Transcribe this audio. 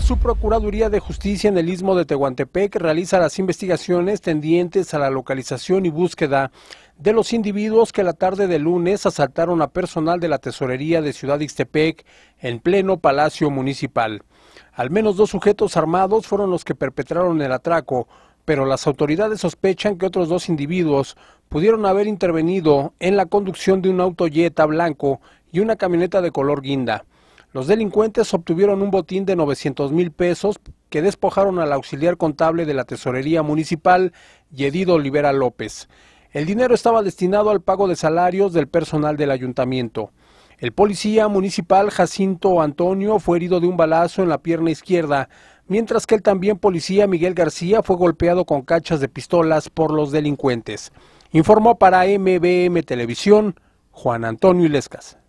Su Procuraduría de Justicia en el Istmo de Tehuantepec realiza las investigaciones tendientes a la localización y búsqueda de los individuos que la tarde de lunes asaltaron a personal de la tesorería de Ciudad Ixtepec en pleno Palacio Municipal. Al menos dos sujetos armados fueron los que perpetraron el atraco, pero las autoridades sospechan que otros dos individuos pudieron haber intervenido en la conducción de un auto blanco y una camioneta de color guinda. Los delincuentes obtuvieron un botín de 900 mil pesos que despojaron al auxiliar contable de la Tesorería Municipal, Yedido Olivera López. El dinero estaba destinado al pago de salarios del personal del ayuntamiento. El policía municipal Jacinto Antonio fue herido de un balazo en la pierna izquierda, mientras que el también policía Miguel García fue golpeado con cachas de pistolas por los delincuentes. Informó para MBM Televisión Juan Antonio Ilescas.